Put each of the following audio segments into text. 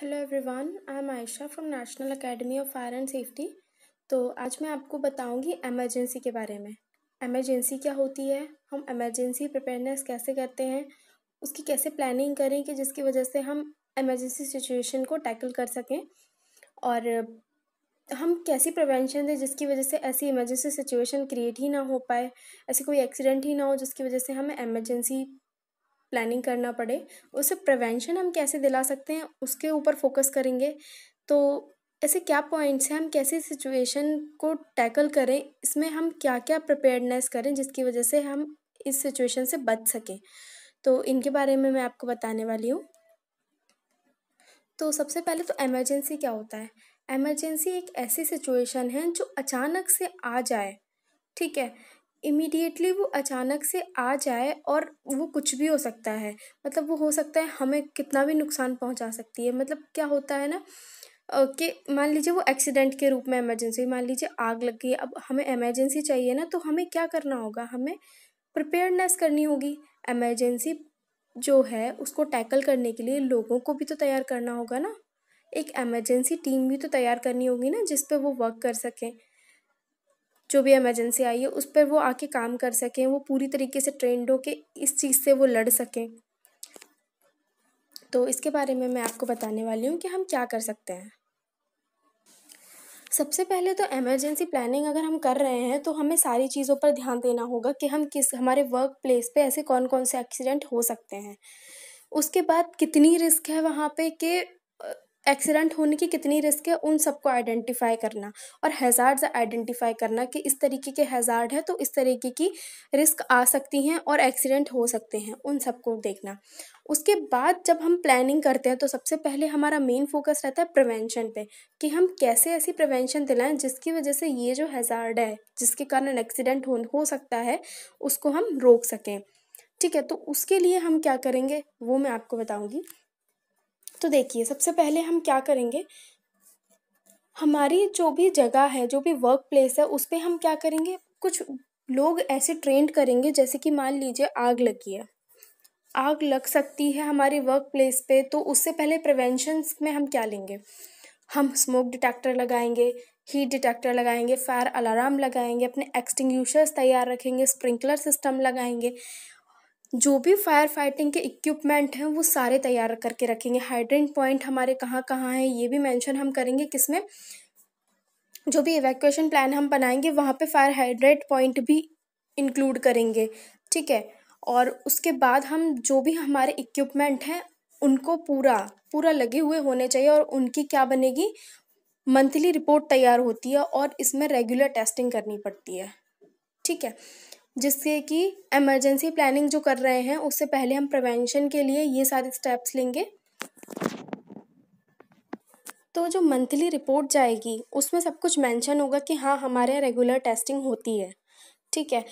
hello everyone I am Ayesha from national academy of fire and safety तो आज मैं आपको बताऊंगी एमरजेंसी के बारे में एमरजेंसी क्या होती है हम एमरजेंसी प्रिपेयरनेस कैसे करते हैं उसकी कैसे प्लानिंग करें कि जिसकी वजह से हम एमरजेंसी सिचुएशन को टैकल कर सकें और हम कैसी प्रिवेंशन दें जिसकी वजह से ऐसी इमरजेंसी सिचुएशन क्रिएट ही ना हो पाए ऐसे कोई एक्सीडेंट ही ना हो जिसकी वजह से हमें एमरजेंसी प्लानिंग करना पड़े उसे प्रिवेंशन हम कैसे दिला सकते हैं उसके ऊपर फोकस करेंगे तो ऐसे क्या पॉइंट्स हैं हम कैसे सिचुएशन को टैकल करें इसमें हम क्या क्या प्रिपेयर्डनेस करें जिसकी वजह से हम इस सिचुएशन से बच सकें तो इनके बारे में मैं आपको बताने वाली हूँ तो सबसे पहले तो एमरजेंसी क्या होता है एमरजेंसी एक ऐसी सिचुएशन है जो अचानक से आ जाए ठीक है इमीडिएटली वो अचानक से आ जाए और वो कुछ भी हो सकता है मतलब वो हो सकता है हमें कितना भी नुकसान पहुंचा सकती है मतलब क्या होता है ना कि मान लीजिए वो एक्सीडेंट के रूप में इमरजेंसी मान लीजिए आग लग गई अब हमें इमरजेंसी चाहिए ना तो हमें क्या करना होगा हमें प्रिपेयरनेस करनी होगी इमरजेंसी जो है उसको टैकल करने के लिए लोगों को भी तो तैयार करना होगा ना एक इमरजेंसी टीम भी तो तैयार करनी होगी ना जिस पर वो वर्क कर सकें जो भी एमरजेंसी आई है उस पर वो आके काम कर सकें वो पूरी तरीके से ट्रेंड हो के इस चीज़ से वो लड़ सकें तो इसके बारे में मैं आपको बताने वाली हूँ कि हम क्या कर सकते हैं सबसे पहले तो एमरजेंसी प्लानिंग अगर हम कर रहे हैं तो हमें सारी चीज़ों पर ध्यान देना होगा कि हम किस हमारे वर्क प्लेस पर ऐसे कौन कौन से एक्सीडेंट हो सकते हैं उसके बाद कितनी रिस्क है वहाँ पे कि एक्सीडेंट होने की कितनी रिस्क है उन सबको आइडेंटिफाई करना और हैज़ार्ड्स आइडेंटिफाई करना कि इस तरीके के हैज़ार्ड है तो इस तरीके की रिस्क आ सकती हैं और एक्सीडेंट हो सकते हैं उन सबको देखना उसके बाद जब हम प्लानिंग करते हैं तो सबसे पहले हमारा मेन फोकस रहता है प्रिवेंशन पे कि हम कैसे ऐसी प्रिवेंशन दिलाएं जिसकी वजह से ये जो हैज़ार्ड है जिसके कारण एक्सीडेंट हो, हो सकता है उसको हम रोक सकें ठीक है तो उसके लिए हम क्या करेंगे वो मैं आपको बताऊँगी तो देखिए सबसे पहले हम क्या करेंगे हमारी जो भी जगह है जो भी वर्क प्लेस है उस पर हम क्या करेंगे कुछ लोग ऐसे ट्रेंड करेंगे जैसे कि मान लीजिए आग लगी है आग लग सकती है हमारे वर्क प्लेस पे तो उससे पहले प्रिवेंशन में हम क्या लेंगे हम स्मोक डिटेक्टर लगाएंगे हीट डिटेक्टर लगाएंगे फायर अलार्म लगाएंगे अपने एक्सटिंग्यूशर्स तैयार रखेंगे स्प्रिंकलर सिस्टम लगाएंगे जो भी फायर फाइटिंग के इक्विपमेंट हैं वो सारे तैयार करके रखेंगे हाइड्रेंट पॉइंट हमारे कहाँ कहाँ हैं ये भी मेंशन हम करेंगे किसमें जो भी इवैक्यूएशन प्लान हम बनाएंगे वहाँ पे फायर हाइड्रेट पॉइंट भी इंक्लूड करेंगे ठीक है और उसके बाद हम जो भी हमारे इक्विपमेंट हैं उनको पूरा पूरा लगे हुए होने चाहिए और उनकी क्या बनेगी मंथली रिपोर्ट तैयार होती है और इसमें रेगुलर टेस्टिंग करनी पड़ती है ठीक है जिससे कि एमरजेंसी प्लानिंग जो कर रहे हैं उससे पहले हम प्रिवेंशन के लिए ये सारे स्टेप्स लेंगे तो जो मंथली रिपोर्ट जाएगी उसमें सब कुछ मेंशन होगा कि हाँ हमारे यहाँ रेगुलर टेस्टिंग होती है ठीक है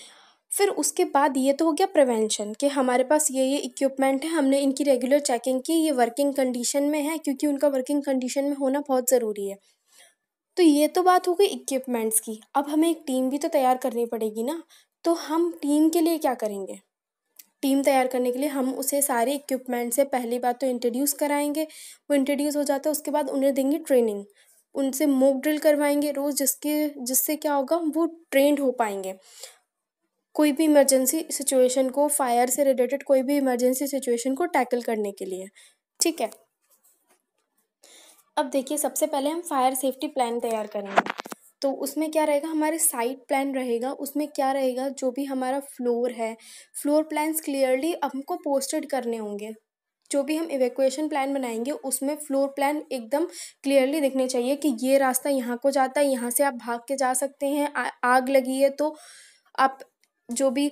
फिर उसके बाद ये तो हो गया प्रिवेंशन कि हमारे पास ये ये इक्विपमेंट है हमने इनकी रेगुलर चेकिंग की ये वर्किंग कंडीशन में है क्योंकि उनका वर्किंग कंडीशन में होना बहुत ज़रूरी है तो ये तो बात हो गई इक्विपमेंट्स की अब हमें एक टीम भी तो तैयार करनी पड़ेगी ना तो हम टीम के लिए क्या करेंगे टीम तैयार करने के लिए हम उसे सारे इक्विपमेंट से पहली बात तो इंट्रोड्यूस कराएंगे वो इंट्रोड्यूस हो जाता है उसके बाद उन्हें देंगे ट्रेनिंग उनसे मोक ड्रिल करवाएंगे रोज़ जिसके जिससे क्या होगा वो ट्रेंड हो पाएंगे कोई भी इमरजेंसी सिचुएशन को फायर से रिलेटेड कोई भी इमरजेंसी सिचुएशन को टैकल करने के लिए ठीक है अब देखिए सबसे पहले हम फायर सेफ्टी प्लान तैयार करेंगे तो उसमें क्या रहेगा हमारे साइट प्लान रहेगा उसमें क्या रहेगा जो भी हमारा फ्लोर है फ्लोर प्लान्स क्लियरली हमको पोस्टेड करने होंगे जो भी हम इवेकुएशन प्लान बनाएंगे उसमें फ्लोर प्लान एकदम क्लियरली दिखने चाहिए कि ये रास्ता यहाँ को जाता है यहाँ से आप भाग के जा सकते हैं आ, आग लगी है तो आप जो भी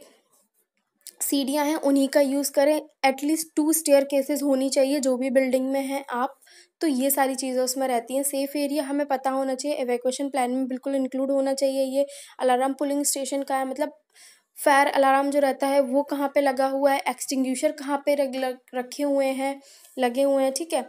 सीढ़ियाँ हैं उन्हीं का यूज़ करें एटलीस्ट टू स्टेयर केसेस होनी चाहिए जो भी बिल्डिंग में हैं आप तो ये सारी चीज़ें उसमें रहती हैं सेफ़ एरिया हमें पता होना चाहिए एवेक्यूशन प्लान में बिल्कुल इंक्लूड होना चाहिए ये अलार्म पुलिंग स्टेशन का है मतलब फायर अलार्म जो रहता है वो कहाँ पे लगा हुआ है एक्सटिंग्यूशर कहाँ पे रख रखे हुए हैं लगे हुए हैं ठीक है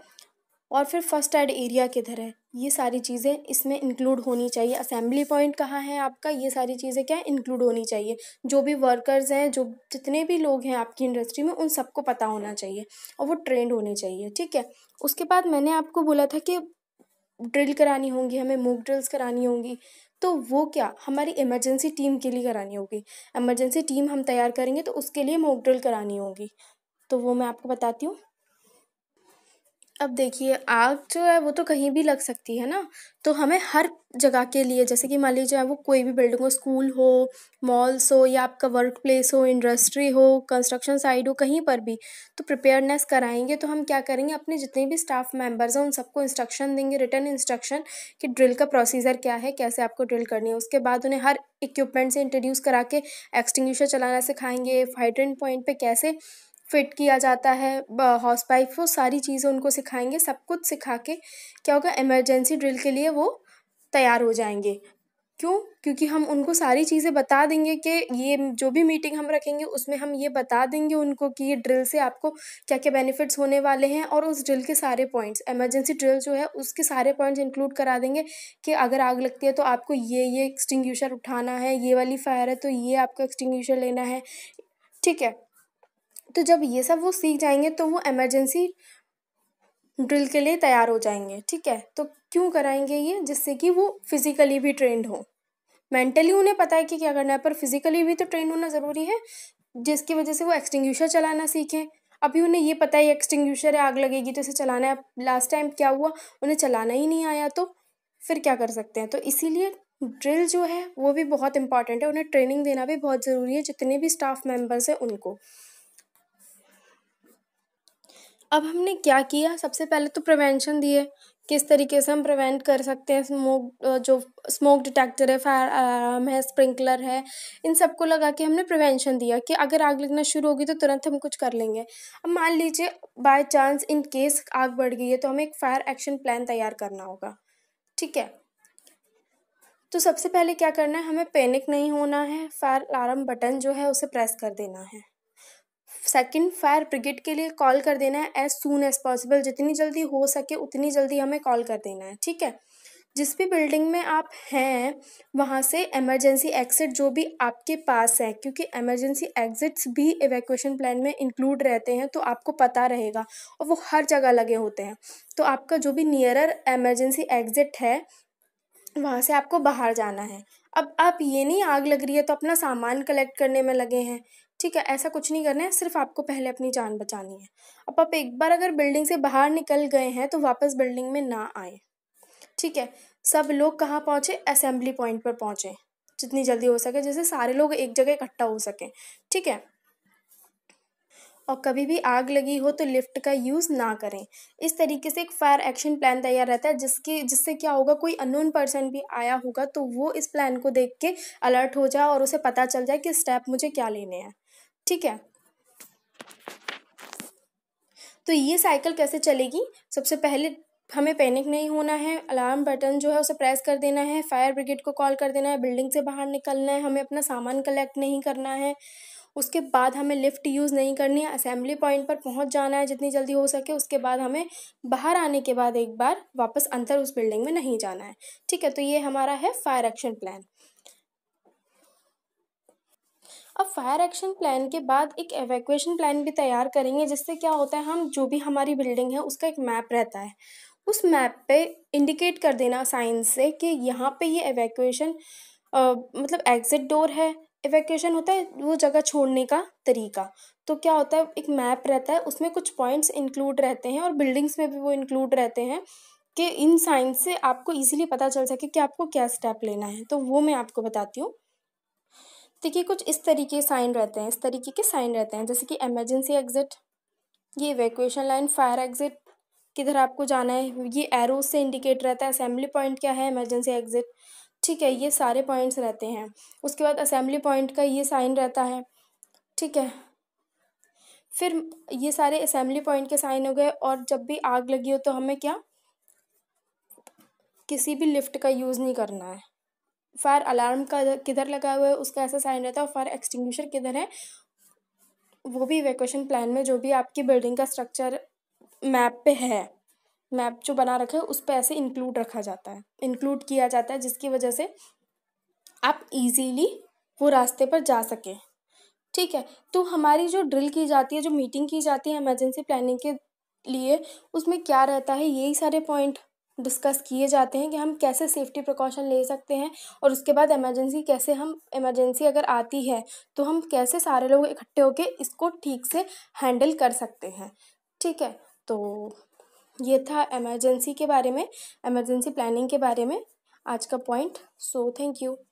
और फिर फर्स्ट एड एरिया किधर है ये सारी चीज़ें इसमें इंक्लूड होनी चाहिए असेंबली पॉइंट कहाँ है आपका ये सारी चीज़ें क्या इंक्लूड होनी चाहिए जो भी वर्कर्स हैं जो जितने भी लोग हैं आपकी इंडस्ट्री में उन सबको पता होना चाहिए और वो ट्रेंड होने चाहिए ठीक है उसके बाद मैंने आपको बोला था कि ड्रिल करानी होंगी हमें मूक ड्रिल्स करानी होंगी तो वो क्या हमारी इमरजेंसी टीम के लिए करानी होगी इमरजेंसी टीम हम तैयार करेंगे तो उसके लिए मोक ड्रिल करानी होगी तो वो मैं आपको बताती हूँ अब देखिए आग जो है वो तो कहीं भी लग सकती है ना तो हमें हर जगह के लिए जैसे कि मान लीजिए वो कोई भी बिल्डिंग हो स्कूल हो मॉल्स हो या आपका वर्क प्लेस हो इंडस्ट्री हो कंस्ट्रक्शन साइड हो कहीं पर भी तो प्रिपेयरनेस कराएंगे तो हम क्या करेंगे अपने जितने भी स्टाफ मेंबर्स हैं उन सबको इंस्ट्रक्शन देंगे रिटर्न इंस्ट्रक्शन कि ड्रिल का प्रोसीजर क्या है कैसे आपको ड्रिल करनी है उसके बाद उन्हें हर इक्विपमेंट से इंट्रोड्यूस करा के एक्सटिंग्यूशर चलाना सिखाएंगे हाइड्रेंट पॉइंट पर कैसे फिट किया जाता है हाउस वाइफ वो सारी चीज़ें उनको सिखाएंगे सब कुछ सिखा के क्या होगा एमरजेंसी ड्रिल के लिए वो तैयार हो जाएंगे क्यों क्योंकि हम उनको सारी चीज़ें बता देंगे कि ये जो भी मीटिंग हम रखेंगे उसमें हम ये बता देंगे उनको कि ये ड्रिल से आपको क्या क्या बेनिफिट्स होने वाले हैं और उस ड्रिल के सारे पॉइंट्स एमरजेंसी ड्रिल जो है उसके सारे पॉइंट्स इंक्लूड करा देंगे कि अगर आग लगती है तो आपको ये ये एक्सटिंग्यूशर उठाना है ये वाली फायर है तो ये आपको एक्सटिंग्यूशर लेना है ठीक है तो जब ये सब वो सीख जाएंगे तो वो एमरजेंसी ड्रिल के लिए तैयार हो जाएंगे ठीक है तो क्यों कराएंगे ये जिससे कि वो फिज़िकली भी ट्रेंड हो मेंटली उन्हें पता है कि क्या करना है पर फिज़िकली भी तो ट्रेंड होना ज़रूरी है जिसकी वजह से वो एक्सटिंग्यूशर चलाना सीखें अभी उन्हें ये पता है एक्सटिंग्यूशर है आग लगेगी तो इसे चलाना है लास्ट टाइम क्या हुआ उन्हें चलाना ही नहीं आया तो फिर क्या कर सकते हैं तो इसीलिए ड्रिल जो है वो भी बहुत इंपॉर्टेंट है उन्हें ट्रेनिंग देना भी बहुत ज़रूरी है जितने भी स्टाफ मेम्बर्स हैं उनको अब हमने क्या किया सबसे पहले तो प्रिवेंशन दिए किस तरीके से हम प्रिवेंट कर सकते हैं स्मोक जो स्मोक डिटेक्टर है फायर अलार्म है स्प्रिंकलर है इन सबको लगा के हमने प्रिवेंशन दिया कि अगर आग लगना शुरू होगी तो तुरंत हम कुछ कर लेंगे अब मान लीजिए बाय चांस इन केस आग बढ़ गई है तो हमें एक फायर एक्शन प्लान तैयार करना होगा ठीक है तो सबसे पहले क्या करना है हमें पैनिक नहीं होना है फायर अलार्म बटन जो है उसे प्रेस कर देना है सेकंड फायर ब्रिगेड के लिए कॉल कर देना है एज सून एज पॉसिबल जितनी जल्दी हो सके उतनी जल्दी हमें कॉल कर देना है ठीक है जिस भी बिल्डिंग में आप हैं वहाँ से एमरजेंसी एग्ज़िट जो भी आपके पास है क्योंकि एमरजेंसी एग्ज़िट्स भी एवैक्यूएशन प्लान में इंक्लूड रहते हैं तो आपको पता रहेगा और वो हर जगह लगे होते हैं तो आपका जो भी नियरर एमरजेंसी एग्ज़िट है वहाँ से आपको बाहर जाना है अब आप ये नहीं आग लग रही है तो अपना सामान कलेक्ट करने में लगे हैं ठीक है ऐसा कुछ नहीं करना है सिर्फ आपको पहले अपनी जान बचानी है अब आप एक बार अगर बिल्डिंग से बाहर निकल गए हैं तो वापस बिल्डिंग में ना आए ठीक है सब लोग कहाँ पहुँचे असेंबली पॉइंट पर पहुँचे जितनी जल्दी हो सके जैसे सारे लोग एक जगह इकट्ठा हो सकें ठीक है और कभी भी आग लगी हो तो लिफ्ट का यूज़ ना करें इस तरीके से एक फायर एक्शन प्लान तैयार रहता है जिसकी जिससे क्या होगा कोई अनोन पर्सन भी आया होगा तो वो इस प्लान को देख के अलर्ट हो जाए और उसे पता चल जाए कि स्टेप मुझे क्या लेने हैं ठीक है तो ये साइकिल कैसे चलेगी सबसे पहले हमें पैनिक नहीं होना है अलार्म बटन जो है उसे प्रेस कर देना है फायर ब्रिगेड को कॉल कर देना है बिल्डिंग से बाहर निकलना है हमें अपना सामान कलेक्ट नहीं करना है उसके बाद हमें लिफ्ट यूज़ नहीं करनी है असेंबली पॉइंट पर पहुंच जाना है जितनी जल्दी हो सके उसके बाद हमें बाहर आने के बाद एक बार वापस अंदर उस बिल्डिंग में नहीं जाना है ठीक है तो ये हमारा है फायर एक्शन प्लान अब फायर एक्शन प्लान के बाद एक एवैक्यूएशन प्लान भी तैयार करेंगे जिससे क्या होता है हम जो भी हमारी बिल्डिंग है उसका एक मैप रहता है उस मैप पे इंडिकेट कर देना साइंस से कि यहाँ पे ये एवैक्यूएशन मतलब एग्ज़िट डोर है एवैक्यूएशन होता है वो जगह छोड़ने का तरीका तो क्या होता है एक मैप रहता है उसमें कुछ पॉइंट्स इंक्लूड रहते हैं और बिल्डिंग्स में भी वो इंक्लूड रहते हैं कि इन साइंस से आपको इजीली पता चल सके कि आपको क्या स्टेप लेना है तो वो मैं आपको बताती हूँ देखिए कुछ इस तरीके साइन रहते हैं इस तरीके के साइन रहते हैं जैसे कि एमरजेंसी एग्ज़िट ये इवेक्यूएशन लाइन फायर एग्ज़िट किधर आपको जाना है ये एरो से इंडिकेट रहता है असेंबली पॉइंट क्या है इमरजेंसी एग्ज़िट ठीक है ये सारे पॉइंट्स रहते हैं उसके बाद असेंबली पॉइंट का ये साइन रहता है ठीक है फिर ये सारे असेंबली पॉइंट के साइन हो गए और जब भी आग लगी हो तो हमें क्या किसी भी लिफ्ट का यूज़ नहीं करना है फायर अलार्म का किधर लगा हुआ है उसका ऐसा साइन रहता है और फायर एक्सटिंग्विशर किधर है वो भी वेकेशन प्लान में जो भी आपकी बिल्डिंग का स्ट्रक्चर मैप पे है मैप जो बना रखा है उस पर ऐसे इंक्लूड रखा जाता है इंक्लूड किया जाता है जिसकी वजह से आप इजीली वो रास्ते पर जा सकें ठीक है तो हमारी जो ड्रिल की जाती है जो मीटिंग की जाती है इमरजेंसी प्लानिंग के लिए उसमें क्या रहता है यही सारे पॉइंट डिस्कस किए जाते हैं कि हम कैसे सेफ़्टी प्रिकॉशन ले सकते हैं और उसके बाद एमरजेंसी कैसे हम इमरजेंसी अगर आती है तो हम कैसे सारे लोग इकट्ठे होके इसको ठीक से हैंडल कर सकते हैं ठीक है तो ये था एमरजेंसी के बारे में एमरजेंसी प्लानिंग के बारे में आज का पॉइंट सो थैंक यू